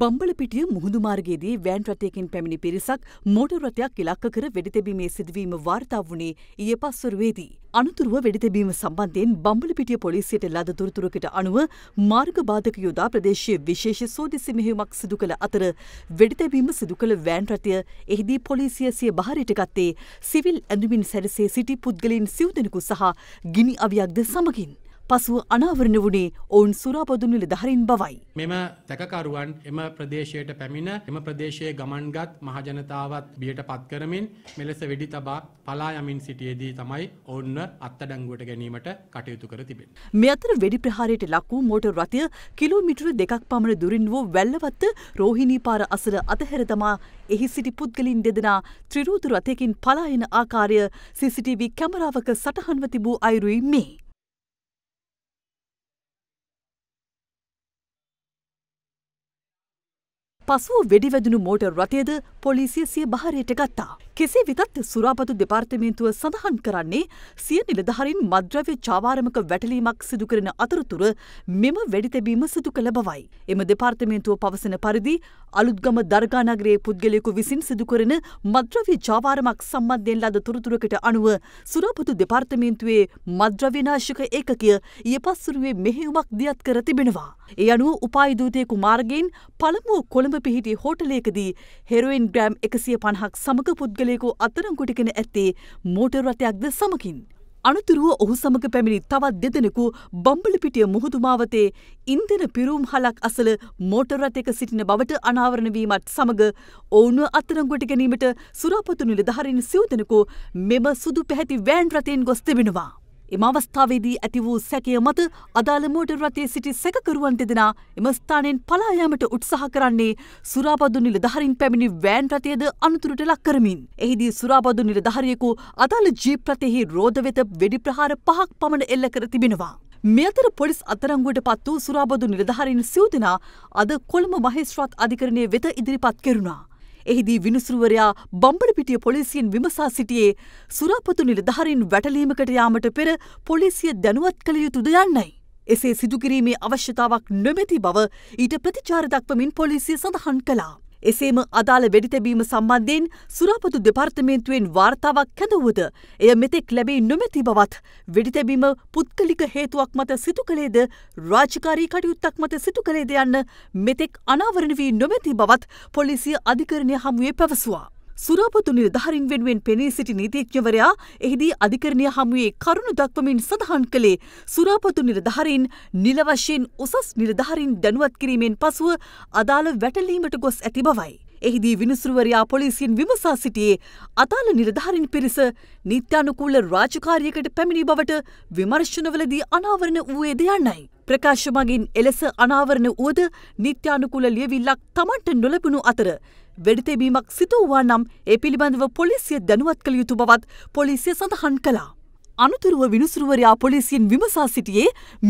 බම්බලපිටිය මුහුදු මාර්ගයේදී වෑන් රථයකින් පැමිණි පිරිසක් මෝටර් රථයක් ඉලක්ක කර වෙඩිතැබීමේ සිදුවීම වාර්තා වුණේ ඊයේ පස්වරුවේදී. අනතුරුව වෙඩිතැබීම සම්බන්ධයෙන් බම්බලපිටිය පොලිසියට ලද තොරතුරකට අනුව මාර්ග බාධක යොදා ප්‍රදේශයේ විශේෂ සෝදිසි මෙහෙයුමක් සිදු කළ අතර වෙඩිතැබීම සිදු කළ වෑන් රථය එහිදී පොලිසිය සිය බහරයට ගත්තේ සිවිල් ඇඳුමින් සැරසේ සිටි පුද්ගලයන් සිව් දෙනෙකු සහ ගිනි අවියක්ද සමගින්. පසුව අනාවරණ වුණේ ඔවුන් සුරාපොදුන් නිලධහරින් බවයි. මෙම තැකකරුවන් එම ප්‍රදේශයට පැමිණ එම ප්‍රදේශයේ ගමන්ගත් මහජනතාවත් බියට පත්කරමින් මෙලෙස වෙඩි තබා පලා යමින් සිටියේදී තමයි ඔවුන්න අත්තඩංගුවට ගැනීමට කටයුතු කර තිබෙන. මෙ අතර වෙඩි ප්‍රහාරයට ලක්වූ මෝටර් රථය කිලෝමිටර දෙකක් පමණ දුරින් වූ වැල්ලවත්ත රෝහිණී පාර අසර අතහැර තමා එහි සිටි පුද්ගලින් දෙදෙනා ත්‍රිරූතු රථයකින් පලායන ආකාරය CCTV කැමරාවක සටහන්ව තිබූ අයුරුයි මේ. පසුව වෙඩිවැදුණු මෝටර් රථයද පොලිසිය සිය භාරයට ගත්තා. කෙසේ වෙතත් සුරාපතු දෙපාර්තමේන්තුව සඳහන් කරන්නේ සිය නිලධහරින් මද්‍රව්‍ය චාවාරමක වැටලීමක් සිදුකරන අතරතුර මෙම වැඩිතැබීම සිදු කළ බවයි. එම දෙපාර්තමේන්තුව පවසන පරිදි අලුත්ගම දර්ගානගරයේ පුද්ගලයකු විසින් සිදුකරන මද්‍රව්‍ය චාවාරමක් සම්බන්ධයෙන් ලද තොරතුරකට අනුව සුරාපතු දෙපාර්තමේන්තුවේ මද්‍රව්‍යනාශක ඒකකය ඊ පස්සුරුවේ මෙහෙවුමක් දියත් කර තිබෙනවා. ඒ අනුව උපායිදූතයකු මාර්ගයෙන් පළමුුව කොළඹ පිහිටි හෝටලයකදී හෙරුවෙන් ග්‍රෑම් එකසිය පණහක් සමඟ පුද්ගල පුද්ගලයෙකු අත්තරංකොටිගෙන ඇත්තේ මෝටර් රථයක්ද සමකින්. අනතුරුව ඔහු සමඟ පැමිණි තවත් දෙදෙනෙකු බම්බලපිටිය මුහුදුමාවතේ ඉන්දන පිරුම් හලක් අසල මෝටරතක සිටින බවට අනාවරණවීමත් සමඟ ඔවුන අත්තරංගොට ගැනීමට සුරාපතුනිල දහරින් සිවදනකු මෙම සුදු පැහැති වෑන් රතයෙන් ගොස් තිබෙනවා. එම අවස්ථාවේදී ඇති වූ සැකය මත අදාළ මෝටර් රථයේ සිටි සැකකරුවන් දෙදෙනා එම ස්ථානයෙන් පලා යාමට උත්සාහ කරන්නේ සුරාබදු නිලධාරීන් පැමිණි වෑන් රථයද අනතුරට ලක් කරමින්. එහිදී සුරාබදු නිලධාරියෙකු අදාළ ජීප් රථෙහි රෝද වෙත වෙඩි ප්‍රහාර පහක් පමණ එල්ල කර තිබෙනවා. මෙතර පොලිස් අතරංගුවට පත් වූ සුරාබදු නිලධාරීන් සිව් දෙනා අද කොළඹ මහේස්ත්‍රාත් අධිකරණය වෙත ඉදිරිපත් කෙරුණා. එහිදී විනිසුරුවරයා බම්බලපිටිය පොලිසියෙන් විමසා සිටියේ සුරාපතු නිලධාරීන් වැටලීමකට යාමට පෙර පොලිසිය දැනුවත් කළ යුතුද යන්නයි. එසේ සිදුකිරීමේ අවශ්‍යතාවක් නොමැති බව ඊට ප්‍රතිචාර දක්වමින් පොලිසිය සඳහන් කලා. එසේම අදාළ වෙඩිතැබීම සම්බන්ධයෙන් සුරාපතු දෙපාර්තමේන්තුවෙන් වාර්තාවක් කැඳවුවද එය මෙතෙක් ලැබී නොමැති බවත් වෙඩිතැබීම පුද්ගලික හේතුවක් මත සිදු කළේද රාජකාරී කටයුත්තක් මත සිදු කළේද යන්න මෙතෙක් අනාවරණ වී නොමැති බවත් පොලිසිය අධිකරණය හමුවේ පැවසවා. සුරාපොතු නිලධාරින් වෙනුවෙන් පෙනී සිටි නීතිඥවරයා එහිදී අධිකරණය හමුවේ කරුණු දක්වමින් සඳහන් කළේ සුරාපොතු නිලධාරින් නිල වශයෙන් උසස් නිලධාරින් දැනුවත් කිරීමෙන් පසුව අදාළ වැටලීමට ගොස් ඇති බවයි. එහිදී විනිසුරුවරයා පොලිසියෙන් විමසා සිටියේ අදාළ නිලධාරින් පිරිස නිත්‍යානුකූල රාජකාරියකට පැමිණි බවට විමර්ශනවලදී අනාවරණ වූයේ ද යන්නයි. ප්‍රකාශ මගින් එලෙස අනාවරණ වුවද නිත්‍යානුකූල ලියවිල්ලක් තමන්ට නොලැබුණු අතර වෙඩිතැබීමක් සිතුවවා නම් ඒ පිළිබඳව පොලිසිය දැනුවත් කළ යුතු බවත් පොලිසිය සඳහන් කලා. අනතුරුව විනිසුරුවරයා පොලිසියෙන් විමසා සිටියේ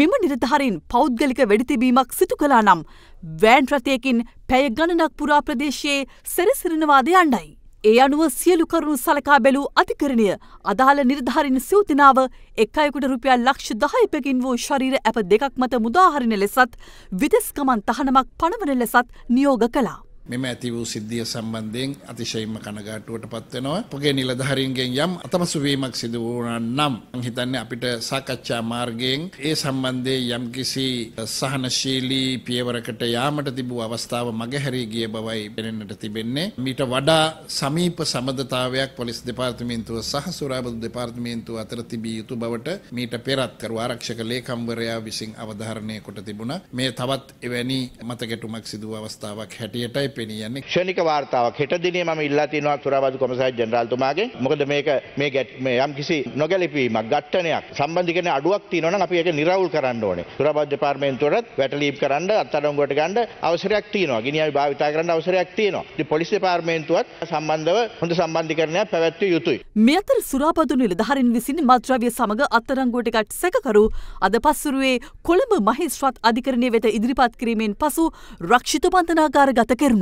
මෙම නිරධහරින් පෞද්ගලික වැඩිතිබීමක් සිදු කලා නම් වෑන් රථයකින් පැය ගණනක් පුරා ප්‍රදේශයේ සැරසිරණවාද යන්නයි. ඒ අනුව සියලු කරුණු සලකා බැලූ අධිකරණය අදාළ නිර්ධාරින් සිවතිනාව එක් අයකුට රුපියල් ලක්ෂ දහයපකින් වූ ශරීර ඇප දෙකක් මත මුදාහරින ලෙසත් විදෙස්කමන් තහනමක් පණවන ලෙසත් නියෝග කලා. මෙම ඇති වූ සිද්ධිය සම්බන්ධයෙන් අතිශයින්ම කනගාටුවට පත්වෙනවා. අපගේ නිලධාරීන්ගෙන් යම් අතපසුවීමක් සිදු වුණා නම් මං හිතන්නේ අපිට සාකච්ඡා මාර්ගයෙන් ඒ සම්බන්ධයේ යම්කිසි සහනශීලී පියවරකට යාමට තිබූ අවස්ථාව මගහැරී ගිය බවයි පෙනෙන්නට තිබෙන්නේ. මීට වඩා සමීප සම්බන්ධතාවයක් පොලිස් දෙපාර්තමේන්තුව සහ සුරාබදු දෙපාර්තමේන්තුව අතර තිබිය යුතු බවට මීට පෙරත් කරු ආරක්ෂක ලේකම්වරයා විසින් අවධාරණය කොට තිබුණා. මේ තවත් එවැනි මතකැටුමක් සිදු අවස්ථාවක් හැටියටයි පෙනියන්නේ ක්ෂණික වාර්තාවක් හෙට දිනේ මම ඉල්ලා තිනවා සුරාබාදු කොමසාරි ජෙනරාල්තුමාගෙන් මොකද මේක මේ මේ යම් කිසි නොගැලපීමක් ඝට්ටනයක් සම්බන්ධ කෙන අඩුවක් තියෙනවා නම් අපි ඒක નિરાවුල් කරන්න ඕනේ සුරාබාදු දෙපාර්තමේන්තුවටත් වැටලීම් කරන්න අත්අඩංගුවට ගන්න අවසරයක් තියෙනවා ගිනියාවි භාවිතා කරන්න අවසරයක් තියෙනවා ඉතින් පොලිස් දෙපාර්තමේන්තුවත් සම්බන්ධව හොඳ සම්බන්ධීකරණයක් පැවැත්විය යුතුයි මේ අතර සුරාබාදු නිලධාරීන් විසින් මත්ද්‍රව්‍ය සමග අත්අඩංගුවට සැකකරු අද පස්වරුවේ කොළඹ මහේස්ත්‍රාත් අධිකරණය වෙත ඉදිරිපත් කිරීමෙන් පසු රක්ෂිත බන්ධනාගාර ගත කරනු